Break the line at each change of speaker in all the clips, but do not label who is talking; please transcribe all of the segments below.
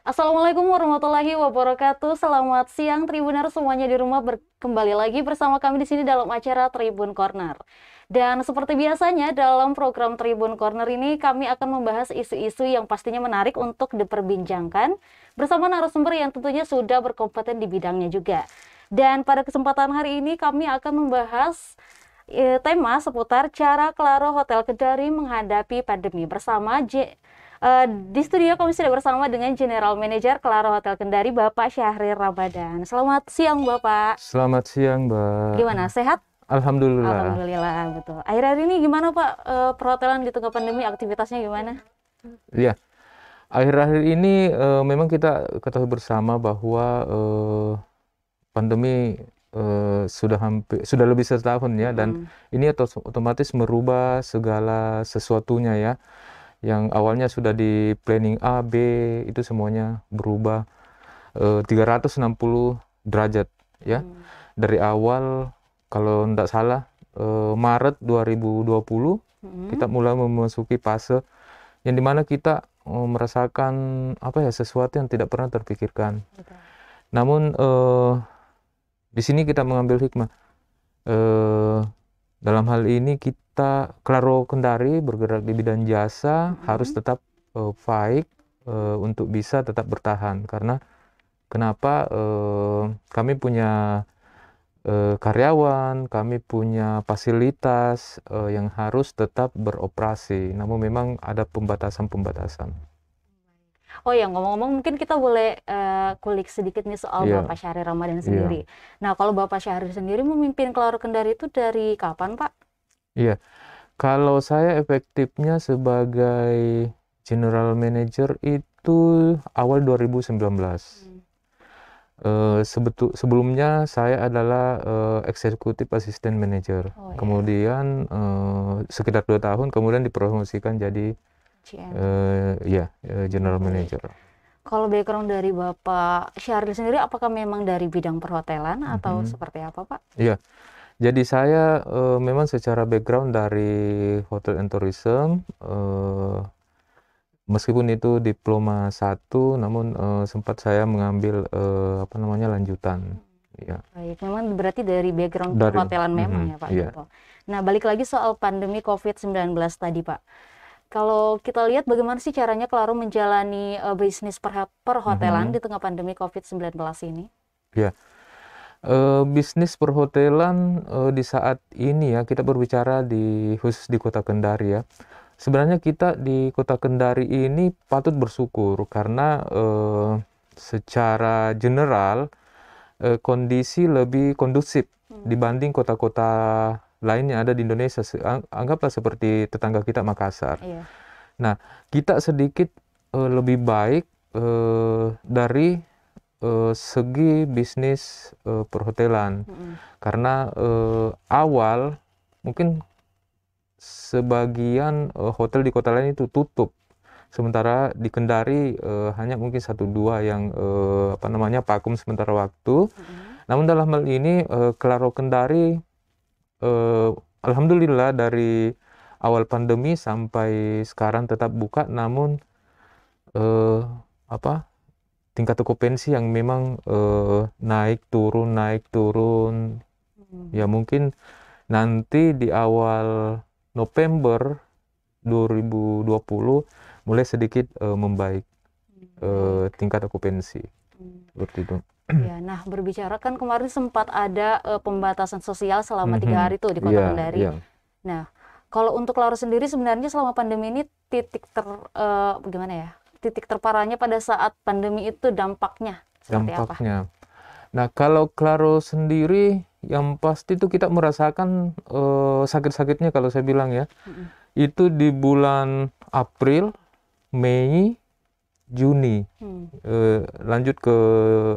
Assalamualaikum warahmatullahi wabarakatuh. Selamat siang Tribuner semuanya di rumah kembali lagi bersama kami di sini dalam acara Tribun Corner. Dan seperti biasanya dalam program Tribun Corner ini kami akan membahas isu-isu yang pastinya menarik untuk diperbincangkan bersama narasumber yang tentunya sudah berkompeten di bidangnya juga. Dan pada kesempatan hari ini kami akan membahas eh, tema seputar cara Claro Hotel Kedari menghadapi pandemi bersama J Uh, di studio kami sudah bersama dengan General Manager Claro Hotel Kendari, Bapak Syahrir Ramadan. Selamat siang, Bapak.
Selamat siang, Mbak. Gimana? Sehat? Alhamdulillah.
Alhamdulillah, betul. Akhir-akhir ini gimana, Pak, uh, perhotelan di tengah pandemi aktivitasnya gimana?
Iya. Akhir-akhir ini uh, memang kita ketahui bersama bahwa uh, pandemi Uh, sudah hampir sudah lebih setahun ya dan hmm. ini otomatis merubah segala sesuatunya ya yang awalnya sudah di planning A, B itu semuanya berubah e, eh, 360 derajat ya. Hmm. Dari awal kalau tidak salah e, Maret 2020 hmm. kita mulai memasuki fase yang dimana kita e, merasakan apa ya sesuatu yang tidak pernah terpikirkan. Okay. Namun e, di sini kita mengambil hikmah. E, dalam hal ini kita kita Klaro Kendari bergerak di bidang jasa hmm. harus tetap uh, baik uh, untuk bisa tetap bertahan karena kenapa uh, kami punya uh, karyawan, kami punya fasilitas uh, yang harus tetap beroperasi. Namun memang ada pembatasan-pembatasan.
Oh ya ngomong-ngomong mungkin kita boleh uh, kulik sedikit nih soal yeah. Bapak Syahrir Ramadan sendiri. Yeah. Nah kalau Bapak Syahrir sendiri memimpin Klaro Kendari itu dari kapan Pak?
Iya. Kalau saya efektifnya sebagai general manager itu awal 2019. Hmm. E, eh, sebetul sebelumnya saya adalah e, eh, eksekutif asisten manager. Oh, iya. kemudian e, sekitar dua tahun kemudian dipromosikan jadi e, ya e, general manager.
Kalau background dari Bapak Syahril sendiri apakah memang dari bidang perhotelan atau mm -hmm. seperti apa, Pak?
Iya. Jadi saya uh, memang secara background dari hotel and tourism uh, meskipun itu diploma satu namun uh, sempat saya mengambil uh, apa namanya lanjutan. Ya.
Baik, memang berarti dari background dari, hotelan memang mm, ya Pak. Yeah. Gitu. Nah, balik lagi soal pandemi COVID-19 tadi Pak. Kalau kita lihat bagaimana sih caranya Claro menjalani uh, bisnis per perhotelan mm -hmm. di tengah pandemi COVID-19 ini?
Ya. Yeah E, bisnis perhotelan e, di saat ini ya kita berbicara di khusus di Kota Kendari ya. Sebenarnya kita di Kota Kendari ini patut bersyukur karena e, secara general e, kondisi lebih kondusif hmm. dibanding kota-kota lain yang ada di Indonesia. Anggaplah seperti tetangga kita Makassar. Iya. Nah, kita sedikit e, lebih baik e, dari uh, segi bisnis uh, perhotelan mm-hmm. karena uh, awal mungkin sebagian uh, hotel di kota lain itu tutup sementara di Kendari uh, hanya mungkin satu dua yang uh, apa namanya vakum sementara waktu mm-hmm. namun dalam hal ini uh, Klaro Kendari uh, alhamdulillah dari awal pandemi sampai sekarang tetap buka namun uh, apa tingkat okupansi yang memang uh, naik turun naik turun hmm. ya mungkin nanti di awal November 2020 mulai sedikit uh, membaik hmm. uh, tingkat okupansi hmm. seperti itu.
Ya, nah berbicara kan kemarin sempat ada uh, pembatasan sosial selama tiga -hmm. hari itu di Kota yeah, Kendari. Yeah. Nah, kalau untuk Laura sendiri sebenarnya selama pandemi ini titik ter uh, gimana ya titik terparahnya pada saat pandemi itu dampaknya
seperti dampaknya. apa? Nah, kalau Claro sendiri yang pasti itu kita merasakan uh, sakit-sakitnya kalau saya bilang ya. Mm-hmm. Itu di bulan April, Mei, Juni. Mm. Uh, lanjut ke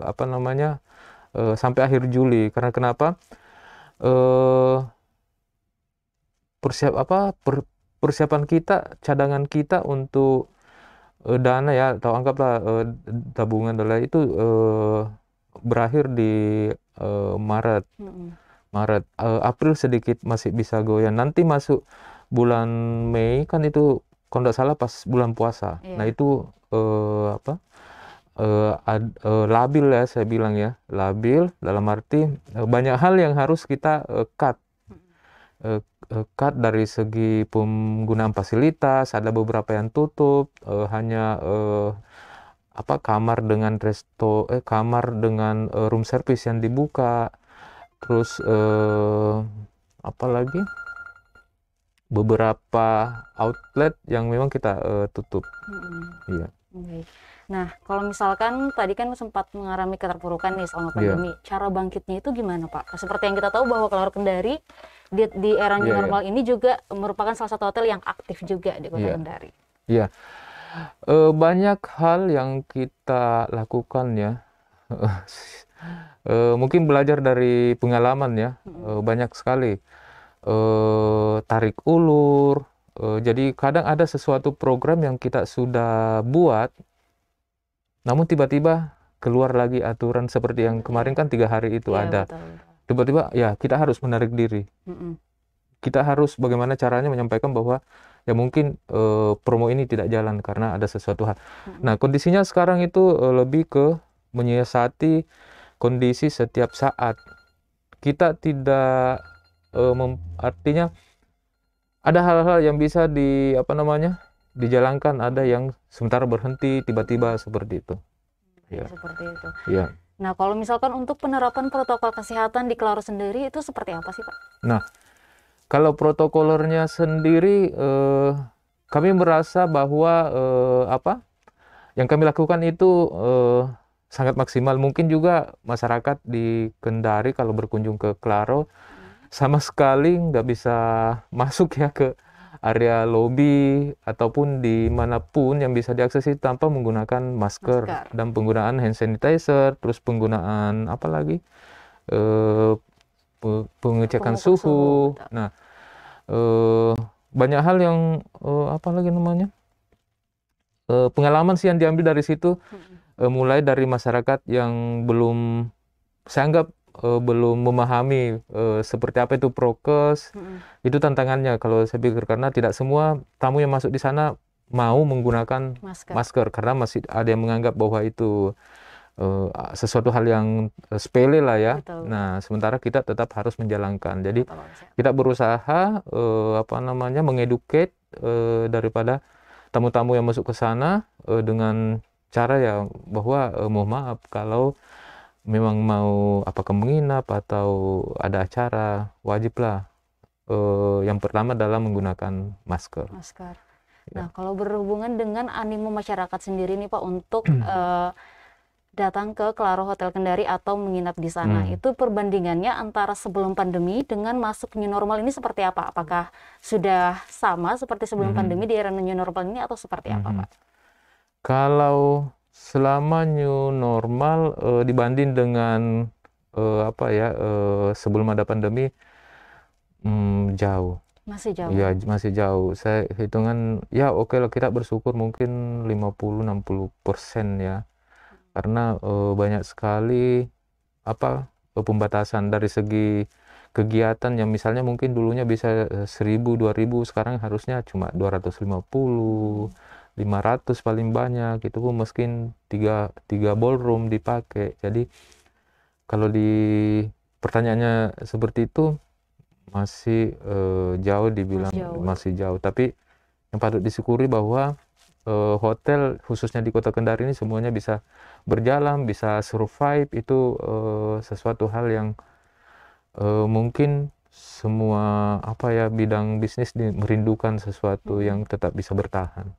apa namanya? Uh, sampai akhir Juli. Karena kenapa? Uh, persiap apa per, persiapan kita, cadangan kita untuk uh, dana ya atau anggaplah uh, eh, tabungan adalah itu uh, berakhir di uh, Maret. Mm-hmm. Maret, uh, April sedikit masih bisa goyang. Nanti masuk bulan Mei kan itu kalau tidak salah pas bulan puasa. Yeah. Nah itu uh, apa? Uh, ad, uh, labil ya saya bilang ya, labil dalam arti uh, banyak hal yang harus kita uh, cut. Uh, Eh, cut dari segi penggunaan fasilitas ada beberapa yang tutup uh, hanya uh, apa kamar dengan resto eh kamar dengan uh, room service yang dibuka terus uh, apa lagi beberapa outlet yang memang kita uh, tutup mm-hmm. yeah.
okay. nah kalau misalkan tadi kan sempat mengalami keterpurukan nih selama iya. pandemi yeah. cara bangkitnya itu gimana pak seperti yang kita tahu bahwa kalau kendari di, di era new yeah, iya. normal yeah. ini juga merupakan salah satu hotel yang aktif juga di Kota yeah. Kendari. Iya.
Yeah. Uh, banyak hal yang kita lakukan ya. uh, mungkin belajar dari pengalaman ya. Uh, banyak sekali. Uh, tarik ulur. Uh, jadi kadang ada sesuatu program yang kita sudah buat, namun tiba-tiba keluar lagi aturan seperti yang kemarin kan tiga hari itu ya, ada. Betul tiba-tiba ya kita harus menarik diri mm kita harus bagaimana caranya menyampaikan bahwa ya mungkin uh, promo ini tidak jalan karena ada sesuatu hal mm nah kondisinya sekarang itu uh, lebih ke menyiasati kondisi setiap saat kita tidak uh, mem- artinya ada hal-hal yang bisa di apa namanya dijalankan ada yang sementara berhenti tiba-tiba seperti itu ya
seperti itu ya Nah, kalau misalkan untuk penerapan protokol kesehatan di Klaro sendiri itu seperti apa sih, Pak?
Nah, kalau protokolernya sendiri eh, kami merasa bahwa eh, apa yang kami lakukan itu eh, sangat maksimal. Mungkin juga masyarakat di Kendari kalau berkunjung ke Klaro hmm. sama sekali nggak bisa masuk ya ke area lobby ataupun di manapun yang bisa diaksesi tanpa menggunakan masker, masker. dan penggunaan hand sanitizer terus penggunaan apa lagi e, pengecekan suhu. suhu nah e, banyak hal yang e, apa lagi namanya e, pengalaman sih yang diambil dari situ e, mulai dari masyarakat yang belum saya anggap uh, belum memahami uh, seperti apa itu prokes mm-hmm. itu tantangannya kalau saya pikir karena tidak semua tamu yang masuk di sana mau menggunakan masker, masker karena masih ada yang menganggap bahwa itu uh, sesuatu hal yang sepele lah ya. Betul. Nah, sementara kita tetap harus menjalankan. Jadi kita berusaha uh, apa namanya mengeduket uh, daripada tamu-tamu yang masuk ke sana uh, dengan cara ya bahwa uh, mohon maaf kalau memang mau apa menginap atau ada acara wajiblah uh, eh, yang pertama dalam menggunakan masker. Masker.
Ya. Nah kalau berhubungan dengan animo masyarakat sendiri nih Pak untuk uh, datang ke Klaro Hotel Kendari atau menginap di sana. Hmm. Itu perbandingannya antara sebelum pandemi dengan masuk new normal ini seperti apa? Apakah sudah sama seperti sebelum hmm. pandemi di era new normal ini atau seperti
hmm. apa, Pak? Kalau selama new normal uh, dibanding dengan uh, apa ya uh, sebelum ada pandemi um, jauh
masih jauh iya,
ya masih jauh saya hitungan ya oke okay lah kita bersyukur mungkin 50-60 persen ya karena uh, banyak sekali apa pembatasan dari segi kegiatan yang misalnya mungkin dulunya bisa 1000 2000 sekarang harusnya cuma 250 hmm 500 paling banyak itu pun mungkin tiga 3 ballroom dipakai jadi kalau di pertanyaannya seperti itu masih uh, jauh dibilang masih jauh. masih jauh tapi yang patut disyukuri bahwa uh, hotel khususnya di kota Kendari ini semuanya bisa berjalan bisa survive itu uh, sesuatu hal yang uh, mungkin semua apa ya bidang bisnis merindukan sesuatu hmm. yang tetap bisa bertahan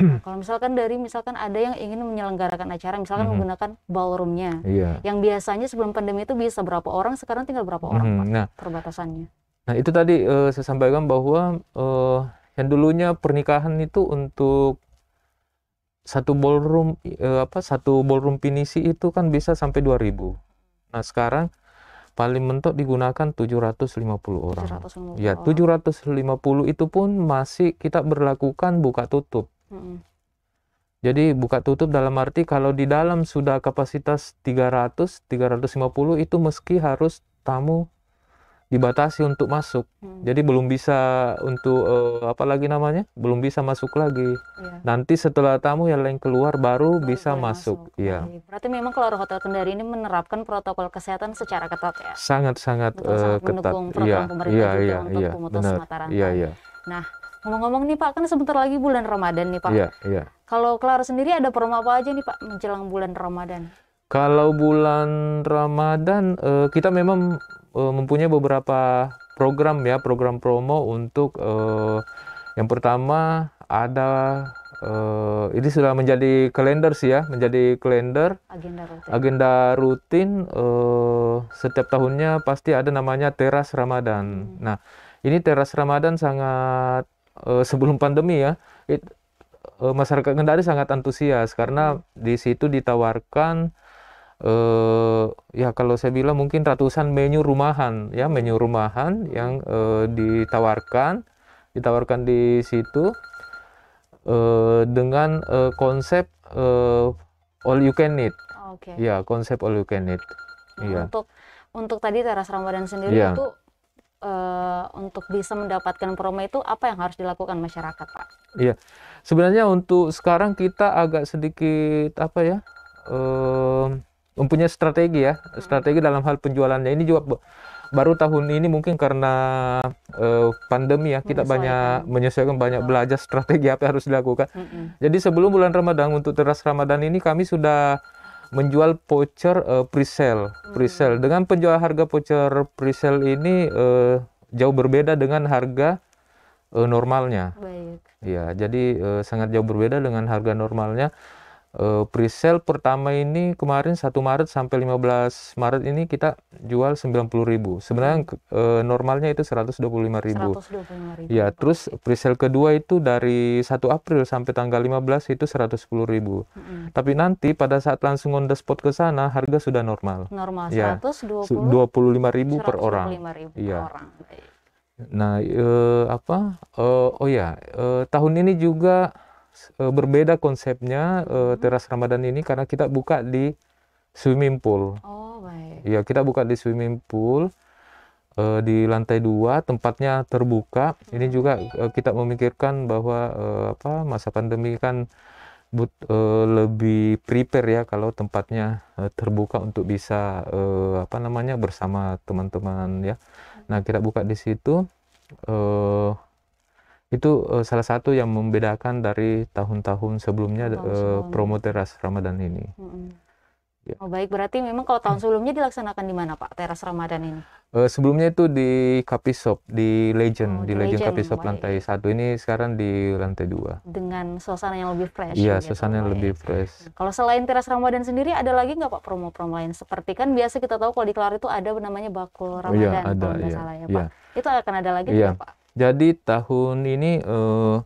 Nah, kalau misalkan dari misalkan ada yang ingin menyelenggarakan acara misalkan mm -hmm. menggunakan ballroomnya iya. yang biasanya sebelum pandemi itu bisa berapa orang sekarang tinggal berapa orang mm -hmm. Pak, nah, perbatasannya
nah itu tadi uh, saya sampaikan bahwa uh, yang dulunya pernikahan itu untuk satu ballroom uh, apa satu ballroom pinisi itu kan bisa sampai 2000 nah sekarang paling mentok digunakan 750 orang. 750 ya, 750 orang. itu pun masih kita berlakukan buka tutup. Jadi buka tutup dalam arti kalau di dalam sudah kapasitas 300, 350 itu meski harus tamu dibatasi untuk masuk. Hmm. Jadi belum bisa untuk uh, apa lagi namanya? Belum bisa masuk lagi. Ya. Nanti setelah tamu yang lain keluar baru, bisa masuk. Iya.
Berarti memang kalau Hotel Kendari ini menerapkan protokol kesehatan secara ketat ya.
Sangat-sangat uh, eh, ketat. Iya. Iya. Iya. Iya. Iya. benar. Iya. Iya.
Nah, Ngomong-ngomong nih Pak, kan sebentar lagi bulan Ramadan nih Pak. Iya, iya. Kalau Clara sendiri ada promo apa aja nih Pak menjelang bulan Ramadan?
Kalau bulan Ramadan uh, kita memang uh, mempunyai beberapa program ya, program promo untuk uh, yang pertama ada uh, ini sudah menjadi kalender sih ya, menjadi kalender agenda rutin. Agenda rutin uh, setiap tahunnya pasti ada namanya teras Ramadan. Hmm. Nah, ini teras Ramadan sangat uh, sebelum pandemi ya it, uh, masyarakat Kendari sangat antusias karena di situ ditawarkan uh, ya kalau saya bilang mungkin ratusan menu rumahan ya menu rumahan yang uh, ditawarkan ditawarkan di situ uh, dengan uh, konsep uh, all you can eat oh, okay. ya konsep all you can eat nah, ya.
untuk untuk tadi teras Ramadan sendiri ya. itu uh, untuk bisa mendapatkan promo itu apa yang harus dilakukan masyarakat Pak?
Iya, sebenarnya untuk sekarang kita agak sedikit apa ya uh, mempunyai strategi ya, hmm. strategi dalam hal penjualannya ini juga baru tahun ini mungkin karena uh, pandemi ya kita banyak menyesuaikan banyak hmm. belajar strategi apa yang harus dilakukan. Hmm, hmm. Jadi sebelum bulan Ramadan untuk teras Ramadan ini kami sudah menjual voucher uh, eh, sale hmm. pre-sale dengan penjual harga voucher sale ini uh, jauh berbeda dengan harga uh, normalnya. Baik. Ya, jadi uh, sangat jauh berbeda dengan harga normalnya. Eh, pre-sale pertama ini kemarin 1 Maret sampai 15 Maret ini kita jual 90.000. Sebenarnya hmm. Eh, normalnya itu 125.000. ribu. Ya, terus pre-sale kedua itu dari 1 April sampai tanggal 15 itu 110.000. Hmm. Tapi nanti pada saat langsung on the spot ke sana harga sudah normal. Normal ya, 125.000 ribu per orang. Iya. Nah, eh, apa? Eh, oh ya, eh, tahun ini juga Eh, berbeda konsepnya uh, teras Ramadan ini karena kita buka di swimming pool. Oh, baik. Ya, kita buka di swimming pool uh, di lantai dua, tempatnya terbuka. Hmm. Ini mm-hmm. juga uh, kita memikirkan bahwa uh, apa masa pandemi kan but, uh, lebih prepare ya kalau tempatnya uh, terbuka untuk bisa uh, apa namanya bersama teman-teman ya. Nah, mm-hmm. kita buka di situ uh, itu uh, salah satu yang membedakan dari tahun-tahun sebelumnya tahun uh, eh, promo teras Ramadan ini.
Hmm. Ya. Oh baik, berarti memang kalau tahun hmm. sebelumnya dilaksanakan di mana Pak teras Ramadan ini?
Uh, sebelumnya itu di kapisop Shop, di Legend, oh, di, di Legend, Legend Kapi lantai satu ini sekarang di lantai dua.
Dengan suasana yang lebih fresh. Iya, gitu, ya,
suasana yang ya? lebih fresh.
kalau selain teras Ramadan sendiri ada lagi nggak Pak promo-promo lain? Seperti kan biasa kita tahu kalau di Kelar itu ada namanya bakul Ramadan, oh, iya, ada, kalau nggak iya, salah ya iya. Pak. Iya. Itu akan ada lagi iya. Juga,
Pak? jadi tahun ini uh,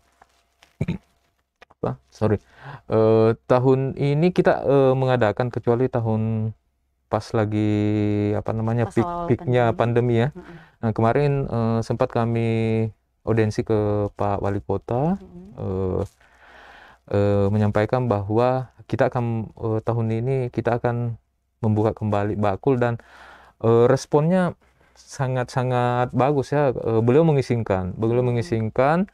apa sorry uh, tahun ini kita uh, mengadakan kecuali tahun pas lagi apa namanya peak peaknya pandemi, pandemi ya -hmm. nah kemarin uh, sempat kami audensi ke Pak Wali Kota -hmm. uh, uh, menyampaikan bahwa kita akan uh, tahun ini kita akan membuka kembali bakul dan uh, responnya sangat-sangat bagus ya. Beliau eh, mengizinkan, beliau mengisingkan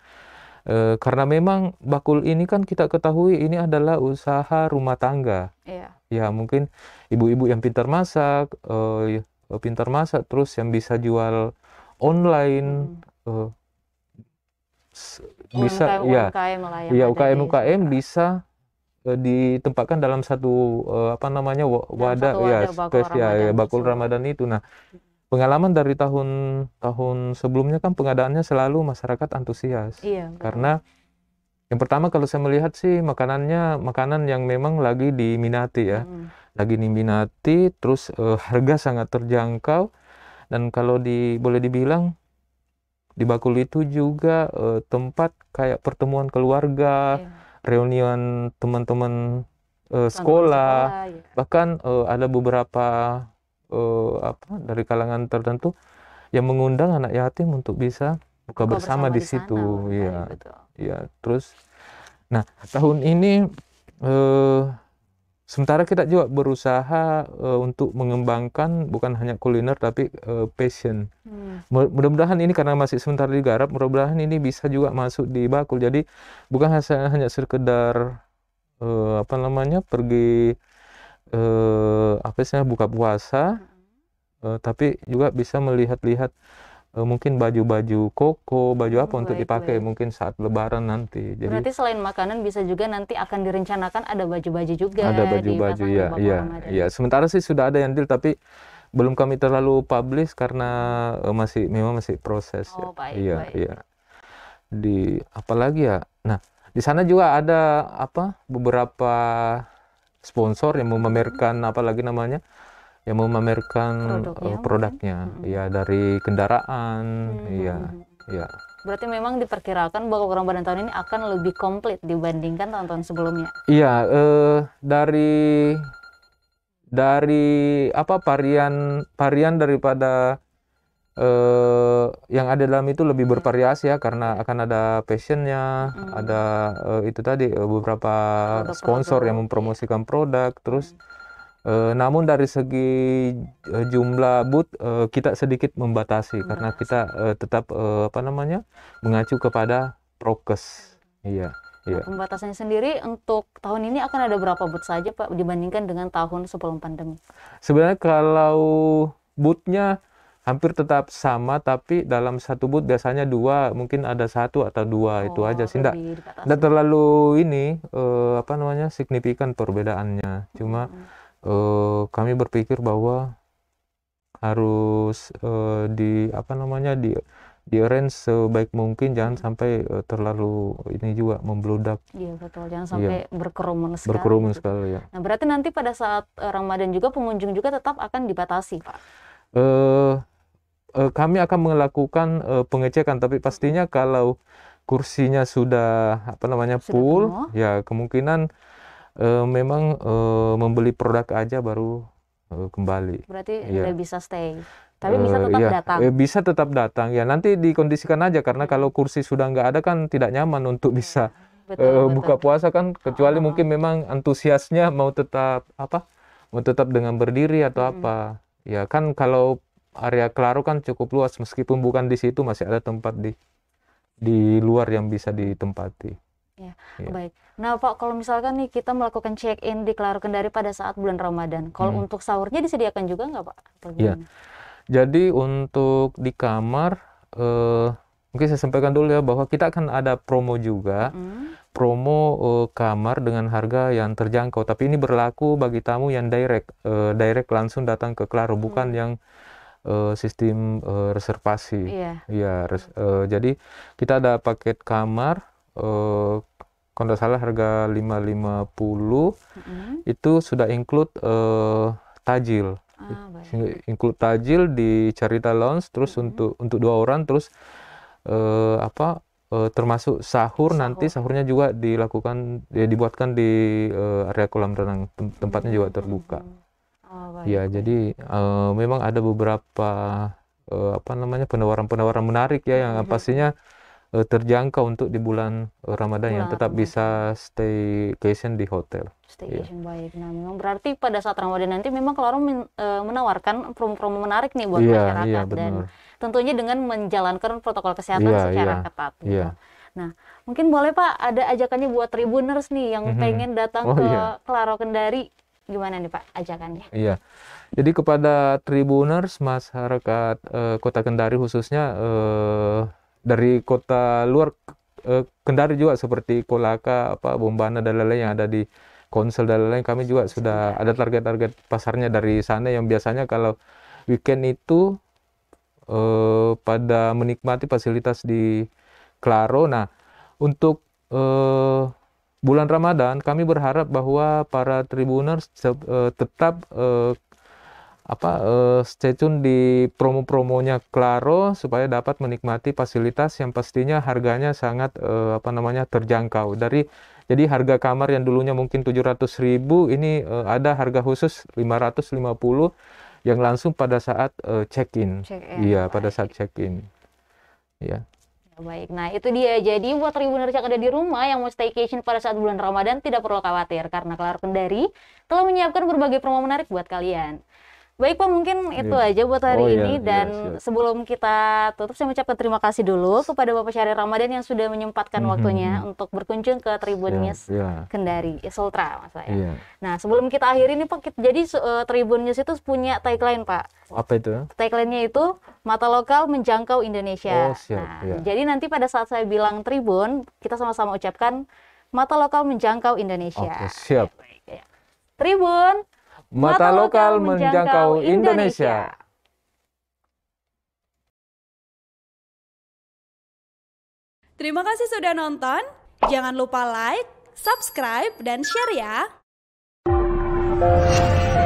hmm. eh, karena memang bakul ini kan kita ketahui ini adalah usaha rumah tangga. Iya. Ya mungkin ibu-ibu yang pintar masak, eh, pintar masak, terus yang bisa jual online. Hmm. bisa UMKM, ya
UKM lah ya UKM
UKM bisa ditempatkan dalam satu apa namanya wadah, wadah ya spesial ya bakul Ramadan itu nah pengalaman dari tahun tahun sebelumnya kan pengadaannya selalu masyarakat antusias iya, karena yang pertama kalau saya melihat sih makanannya makanan yang memang lagi diminati ya mm. lagi diminati terus uh, harga sangat terjangkau dan kalau di boleh dibilang di Bakul itu juga uh, tempat kayak pertemuan keluarga iya. reunian teman-teman eh, sekolah, sekolah iya. bahkan eh, ada beberapa uh, apa dari kalangan tertentu yang mengundang anak yatim untuk bisa buka, buka bersama, bersama di, di situ iya ya terus nah tahun ini eh, sementara kita juga berusaha uh, untuk mengembangkan bukan hanya kuliner tapi uh, passion hmm. mudah-mudahan ini karena masih sementara digarap mudah-mudahan ini bisa juga masuk di bakul jadi bukan hanya sekedar uh, apa namanya pergi eh, apa sih buka puasa eh, tapi juga bisa melihat-lihat eh, mungkin baju-baju koko baju apa baik, untuk dipakai baik. mungkin saat lebaran nanti jadi berarti
selain makanan bisa juga nanti akan direncanakan ada baju-baju juga ada baju-baju ya iya iya,
iya sementara sih sudah ada yang deal tapi belum kami terlalu publish karena eh, masih memang masih proses ya. oh, ya. iya, iya. Di apalagi ya. Nah, di sana juga ada apa? beberapa sponsor yang mau memamerkan hmm. apalagi namanya yang mau memamerkan eh, produknya, uh, produknya. Mm-hmm. ya dari kendaraan hmm. ya ya
berarti memang diperkirakan bahwa badan tahun ini akan lebih komplit dibandingkan tahun-tahun sebelumnya
iya uh, dari dari apa varian varian daripada uh, yang ada dalam itu lebih hmm. bervariasi ya karena akan ada passionnya hmm. ada uh, itu tadi uh, beberapa produk, sponsor produk. yang mempromosikan iya. produk terus hmm. Uh, namun dari segi uh, jumlah booth uh, kita sedikit membatasi membatasi. karena kita uh, tetap uh, apa namanya mengacu kepada prokes iya Nah,
pembatasannya sendiri untuk tahun ini akan ada berapa booth saja Pak dibandingkan dengan tahun sebelum pandemi?
Sebenarnya kalau bootnya hampir tetap sama tapi dalam satu booth biasanya dua mungkin ada satu atau dua oh, itu aja oh, sih tidak terlalu ini uh, apa namanya signifikan perbedaannya cuma hmm. uh, kami berpikir bahwa harus uh, di apa namanya di di arrange sebaik mungkin jangan sampai uh, terlalu ini juga membludak.
Iya betul, jangan iya. sampai iya. berkerumun sekali. Berkerumun
gitu. sekali ya. Nah
berarti nanti pada saat Ramadan juga pengunjung juga tetap akan dibatasi pak.
Eh uh, uh, kami akan melakukan uh, pengecekan tapi hmm. pastinya kalau kursinya sudah apa namanya sudah full penuh. ya kemungkinan uh, memang uh, membeli produk aja baru uh, kembali.
Berarti ya. bisa stay. Tapi bisa tetap uh, ya, datang.
Bisa tetap datang ya. Nanti dikondisikan aja karena hmm. kalau kursi sudah nggak ada kan tidak nyaman untuk iya. bisa betul, uh, betul. buka puasa kan. Kecuali oh. mungkin memang antusiasnya mau tetap apa? Mau tetap dengan berdiri atau hmm. apa? Ya kan kalau area Klaro kan cukup luas meskipun bukan di situ masih ada tempat di di luar yang bisa ditempati. Ya, ya.
baik. Nah, Pak, kalau misalkan nih kita melakukan check-in di Klaro Kendari pada saat bulan Ramadan, kalau hmm. untuk sahurnya disediakan juga nggak, Pak?
Iya. Jadi untuk di kamar, eh, mungkin saya sampaikan dulu ya bahwa kita akan ada promo juga, hmm. promo eh, kamar dengan harga yang terjangkau. Tapi ini berlaku bagi tamu yang direct, eh, direct langsung datang ke Klaro, bukan hmm. yang uh, sistem uh, reservasi. Iya. Iya, res, uh, jadi kita ada paket kamar uh, kalau tidak salah harga 550 mm -hmm. itu sudah include uh, tajil. Ah, baik. include tajil di Carita Lounge terus mm -hmm. untuk untuk dua orang terus uh, apa uh, termasuk sahur, sahur nanti sahurnya juga dilakukan ya, dibuatkan di uh, area kolam renang tempatnya juga terbuka. Mm -hmm. Jawa ya, gitu. jadi uh, memang ada beberapa uh, apa namanya penawaran-penawaran menarik ya yang pastinya uh, terjangkau untuk di bulan uh, Ramadan bulan yang tetap bisa staycation di hotel. Staycation
iya. ya. baik. Nah, memang berarti pada saat Ramadan nanti memang orang men, uh, menawarkan promo-promo menarik nih buat ya, masyarakat ya, dan tentunya dengan menjalankan protokol kesehatan ya, secara ya. ketat iya. gitu. Ya. Nah, mungkin boleh Pak ada ajakannya buat tribuners nih yang mm -hmm. pengen datang oh, ke yeah. Kelaro Kendari gimana nih Pak ajakannya?
Iya. Jadi kepada Tribuners masyarakat eh, Kota Kendari khususnya eh, dari kota luar eh, Kendari juga seperti Kolaka, apa Bombana dan lain-lain yang ada di Konsel dan lain-lain kami juga sudah ada target-target pasarnya dari sana yang biasanya kalau weekend itu eh, pada menikmati fasilitas di Klaro. Nah, untuk eh, bulan Ramadan kami berharap bahwa para tribuners eh, tetap eh, apa eh, stay tune di promo-promonya Claro supaya dapat menikmati fasilitas yang pastinya harganya sangat eh, apa namanya terjangkau dari jadi harga kamar yang dulunya mungkin 700.000 ini eh, ada harga khusus 550 yang langsung pada saat eh, check-in. Check Iya, pada saat check-in. Iya.
Baik, nah itu dia. Jadi buat Tribuners yang ada di rumah yang mau staycation pada saat bulan Ramadan tidak perlu khawatir karena Kelar Kendari telah menyiapkan berbagai promo menarik buat kalian. Baik Pak, mungkin iya. itu yeah. aja buat hari oh, iya, ini yeah, dan yeah, sebelum kita tutup saya mengucapkan terima kasih dulu kepada Bapak Syahrir Ramadan yang sudah menyempatkan mm -hmm. waktunya mhm, mhm. untuk berkunjung ke Tribun News iya. Kendari, eh, Sultra Mas saya. Nah, sebelum kita akhiri ini Pak, jadi uh, Tribun News itu punya tagline Pak. Apa itu? Tagline-nya itu mata lokal menjangkau Indonesia. Oh,
siap. Nah,
jadi nanti pada saat saya bilang Tribun, kita sama-sama ucapkan mata lokal menjangkau Indonesia. Oke,
okay, siap. Ya.
Tribun Mata Lokal Menjangkau Indonesia. Terima kasih sudah nonton. Jangan lupa like, subscribe, dan share ya.